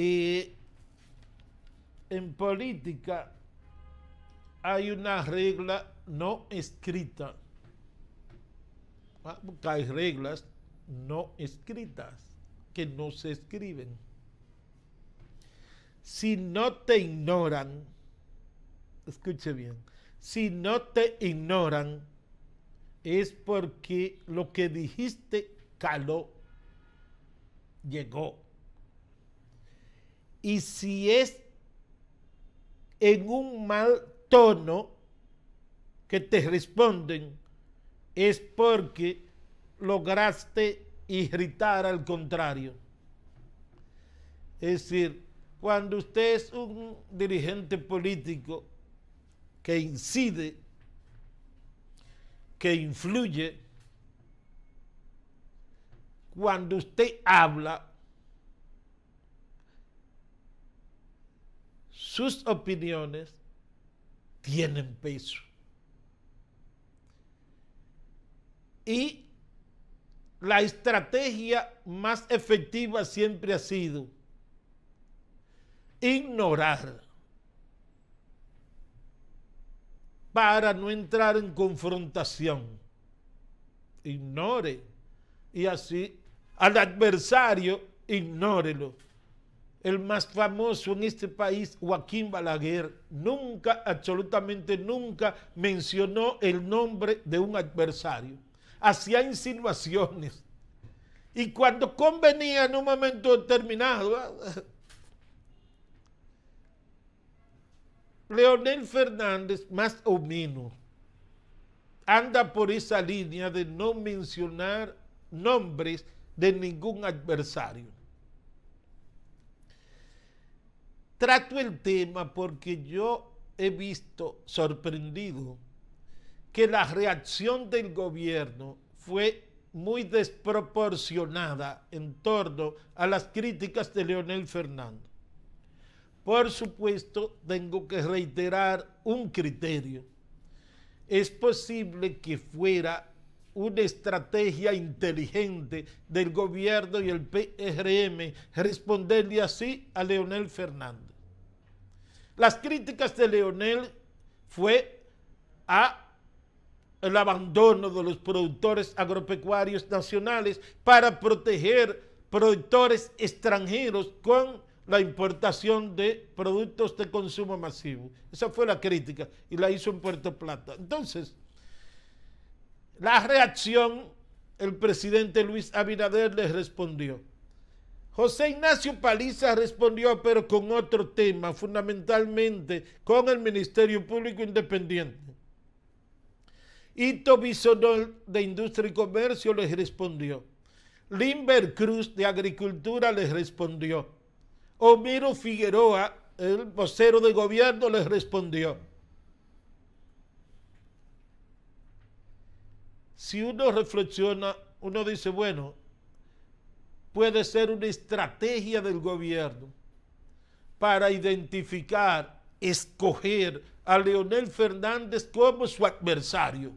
Y en política hay una regla no escrita. Ah, hay reglas no escritas que no se escriben. Si no te ignoran, escuche bien, si no te ignoran, es porque lo que dijiste caló, llegó y si es en un mal tono que te responden, es porque lograste irritar al contrario. Es decir, cuando usted es un dirigente político que incide, que influye, cuando usted habla, sus opiniones tienen peso. Y la estrategia más efectiva siempre ha sido ignorar para no entrar en confrontación. Ignore y así al adversario ignórelo el más famoso en este país, Joaquín Balaguer, nunca, absolutamente nunca mencionó el nombre de un adversario. Hacía insinuaciones. Y cuando convenía en un momento determinado, ah, Leonel Fernández, más o menos, anda por esa línea de no mencionar nombres de ningún adversario. Trato el tema porque yo he visto sorprendido que la reacción del gobierno fue muy desproporcionada en torno a las críticas de Leonel Fernando. Por supuesto, tengo que reiterar un criterio. Es posible que fuera una estrategia inteligente del gobierno y el PRM responderle así a Leonel Fernando. Las críticas de Leonel fue a el abandono de los productores agropecuarios nacionales para proteger productores extranjeros con la importación de productos de consumo masivo. Esa fue la crítica y la hizo en Puerto Plata. Entonces, la reacción, el presidente Luis Abinader le respondió. José Ignacio Paliza respondió, pero con otro tema, fundamentalmente con el Ministerio Público Independiente. Hito Bisonol de Industria y Comercio les respondió. Limber Cruz de Agricultura les respondió. Homero Figueroa, el vocero de gobierno, les respondió. Si uno reflexiona, uno dice, bueno, puede ser una estrategia del gobierno para identificar, escoger a Leonel Fernández como su adversario.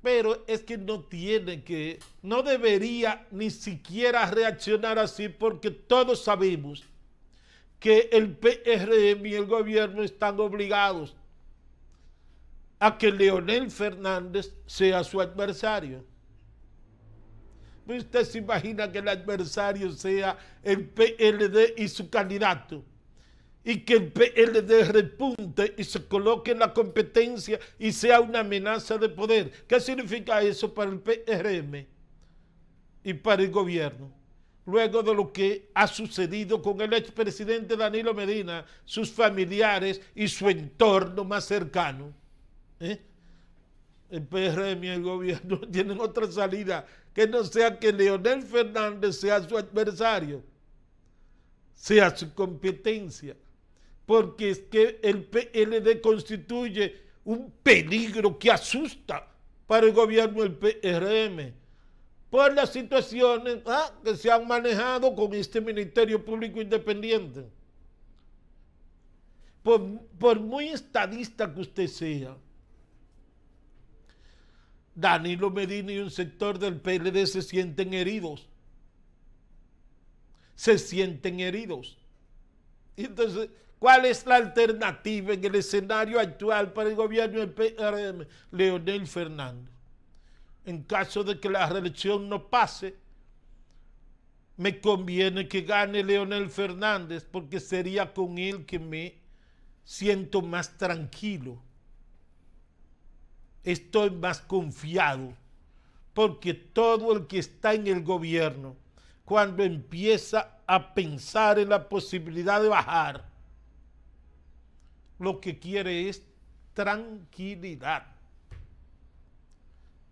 Pero es que no tiene que, no debería ni siquiera reaccionar así porque todos sabemos que el PRM y el gobierno están obligados a que Leonel Fernández sea su adversario. Usted se imagina que el adversario sea el PLD y su candidato. Y que el PLD repunte y se coloque en la competencia y sea una amenaza de poder. ¿Qué significa eso para el PRM y para el gobierno? Luego de lo que ha sucedido con el expresidente Danilo Medina, sus familiares y su entorno más cercano. ¿Eh? el PRM y el gobierno tienen otra salida que no sea que Leonel Fernández sea su adversario, sea su competencia, porque es que el PLD constituye un peligro que asusta para el gobierno del PRM por las situaciones ah, que se han manejado con este Ministerio Público Independiente. por muy estadista que usted sea, Danilo Medina y un sector del PLD se sienten heridos. Se sienten heridos. entonces, ¿cuál es la alternativa en el escenario actual para el gobierno del PRM? Leonel Fernández. En caso de que la reelección no pase, me conviene que gane Leonel Fernández porque sería con él que me siento más tranquilo estoy más confiado, porque todo el que está en el gobierno, cuando empieza a pensar en la posibilidad de bajar, lo que quiere es tranquilidad.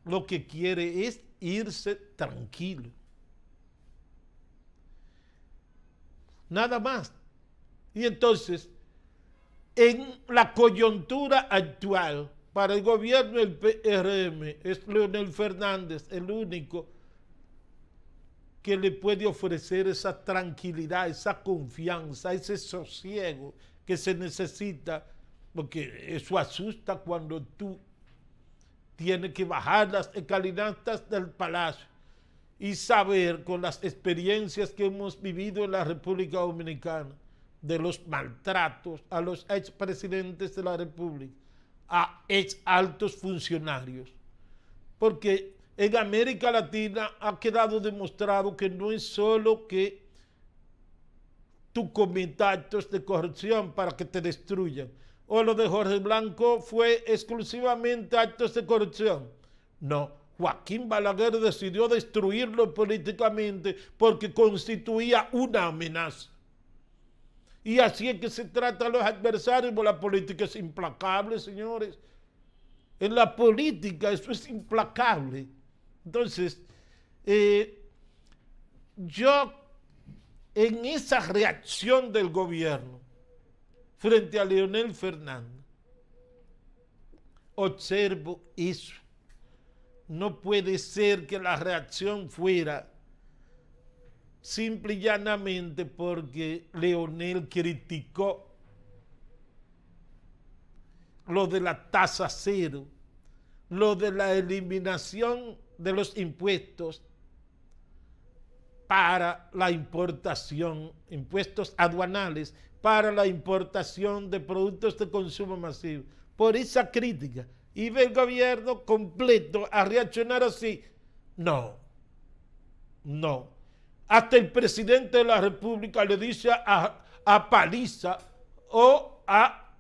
Lo que quiere es irse tranquilo. Nada más. Y entonces, en la coyuntura actual, para el gobierno del PRM es Leonel Fernández el único que le puede ofrecer esa tranquilidad, esa confianza, ese sosiego que se necesita, porque eso asusta cuando tú tienes que bajar las escalinatas del palacio y saber con las experiencias que hemos vivido en la República Dominicana de los maltratos a los expresidentes de la República a ex altos funcionarios. Porque en América Latina ha quedado demostrado que no es solo que tú cometas actos de corrupción para que te destruyan. O lo de Jorge Blanco fue exclusivamente actos de corrupción. No, Joaquín Balaguer decidió destruirlo políticamente porque constituía una amenaza. Y así es que se trata a los adversarios, porque la política es implacable, señores. En la política eso es implacable. Entonces, eh, yo en esa reacción del gobierno frente a Leonel Fernández, observo eso. No puede ser que la reacción fuera simple y llanamente porque Leonel criticó lo de la tasa cero, lo de la eliminación de los impuestos para la importación, impuestos aduanales para la importación de productos de consumo masivo. Por esa crítica, iba el gobierno completo a reaccionar así. No, no, hasta el presidente de la República le dice a, Paliza o a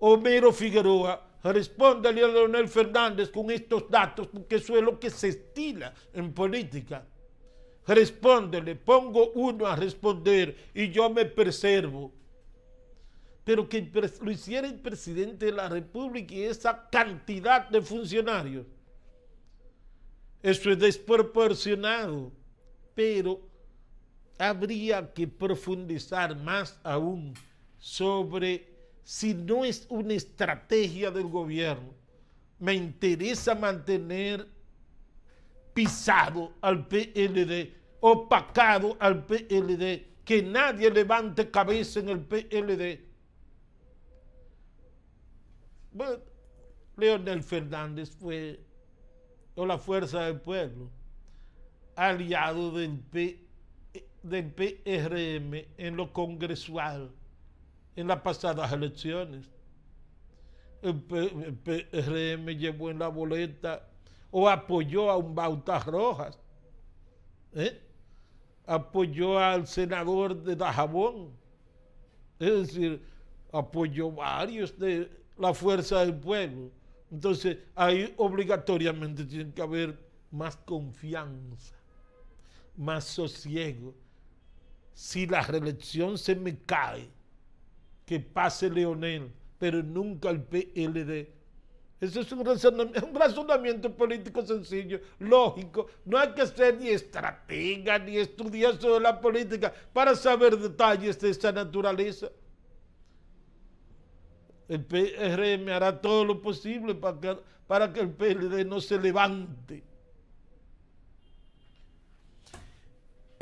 Homero Figueroa, respóndale a Leonel Fernández con estos datos, porque eso es lo que se estila en política. Respóndele, pongo uno a responder y yo me preservo. Pero que lo hiciera el presidente de la República y esa cantidad de funcionarios. Eso es desproporcionado pero habría que profundizar más aún sobre si no es una estrategia del gobierno. Me interesa mantener pisado al PLD, opacado al PLD, que nadie levante cabeza en el PLD. Bueno, Leonel Fernández fue o la fuerza del pueblo aliado del, del PRM en lo congresual en las pasadas elecciones. El, PRM llevó en la boleta o apoyó a un Bautas Rojas, ¿eh? apoyó al senador de Dajabón, es decir, apoyó varios de la fuerza del pueblo. Entonces, ahí obligatoriamente tiene que haber más confianza más sosiego. Si la reelección se me cae, que pase Leonel, pero nunca el PLD. Eso es un razonamiento, político sencillo, lógico. No hay que ser ni estratega ni estudioso de la política para saber detalles de esa naturaleza. El PRM hará todo lo posible para para que el PLD no se levante